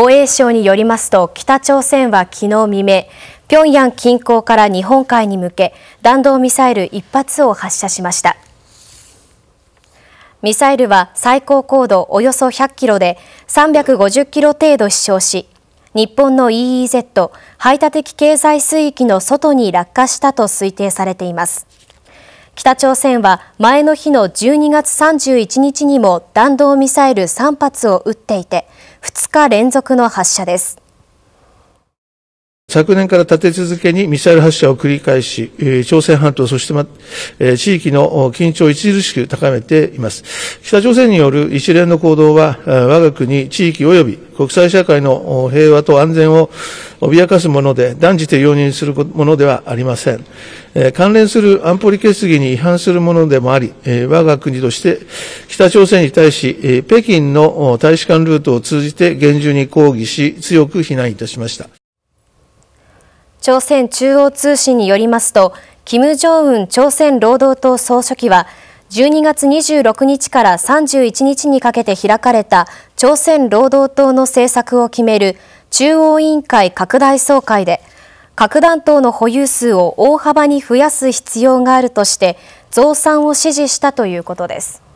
防衛省によりますと北朝鮮は昨日未明平壌近郊から日本海に向け弾道ミサイル1発を発射しましたミサイルは最高高度およそ100キロで350キロ程度飛翔し日本の EEZ 排他的経済水域の外に落下したと推定されています北朝鮮は前の日の12月31日にも弾道ミサイル3発を撃っていて2日連続の発射です。昨年から立て続けにミサイル発射を繰り返し、朝鮮半島、そして、地域の緊張を著しく高めています。北朝鮮による一連の行動は、我が国、地域及び国際社会の平和と安全を脅かすもので、断じて容認するものではありません。関連する安保理決議に違反するものでもあり、我が国として北朝鮮に対し、北京の大使館ルートを通じて厳重に抗議し、強く非難いたしました。朝鮮中央通信によりますと、金正恩朝鮮労働党総書記は、12月26日から31日にかけて開かれた朝鮮労働党の政策を決める中央委員会拡大総会で、核弾頭の保有数を大幅に増やす必要があるとして、増産を指示したということです。